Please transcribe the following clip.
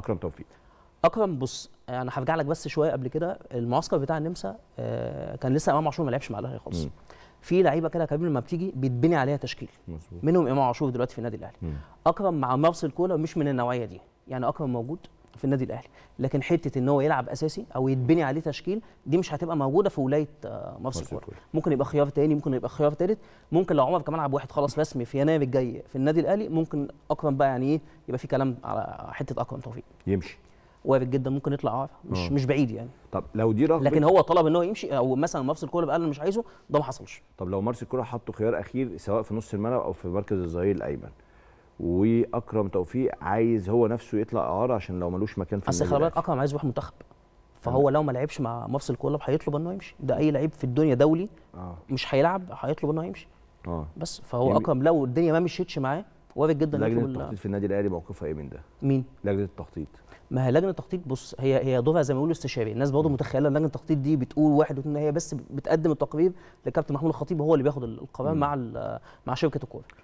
اكرم توفيق اكرم بص انا هرجع لك بس شويه قبل كده المعسكر بتاع النمسا آه، كان لسه امام عاشور ما لعبش مع الاهلي خالص في لعيبه كده قبل لما بتيجي بيتبني عليها تشكيل مزبوط. منهم امام عاشور دلوقتي في النادي الاهلي اكرم مع مارسيل كولر مش من النوعيه دي يعني اكرم موجود في النادي الاهلي لكن حته ان هو يلعب اساسي او يتبني عليه تشكيل دي مش هتبقى موجوده في ولايه آه، مرسى الكوره ممكن يبقى خيار تاني ممكن يبقى خيار تالت ممكن لو عمر كمان عب واحد خلاص رسمي في يناير الجاي في النادي الاهلي ممكن اكرم بقى يعني ايه يبقى في كلام على حته اكرم توفيق يمشي وارد جدا ممكن يطلع عارف آه، مش أوه. مش بعيد يعني طب لو دي رغبه لكن هو طلب ان هو يمشي او مثلا مرسى الكوره قال انا مش عايزه ده ما حصلش طب لو مرسى الكوره حطوا خيار اخير سواء في نص الملعب او في مركز الظهير الايمن واكرم توفيق عايز هو نفسه يطلع اعاره عشان لو ملوش مكان في اصل خلي بالك اكرم عايز يروح منتخب فهو لو ما لعبش مع مفصل كولر هيطلب انه يمشي ده اي لعيب في الدنيا دولي آه. مش هيلعب هيطلب انه يمشي اه بس فهو يعني اكرم لو الدنيا ما مشيتش معاه وارد جدا لجنه التخطيط في النادي الاهلي موقفها ايه من ده؟ مين؟ لجنه التخطيط ما هي لجنه التخطيط بص هي هي دورها زي ما بيقولوا استشاري الناس برضه متخيله ان لجنه التخطيط دي بتقول واحد واثنين هي بس بتقدم التقرير لكابتن محمود الخطيب هو اللي بياخد القرار مع مع شركه الكوره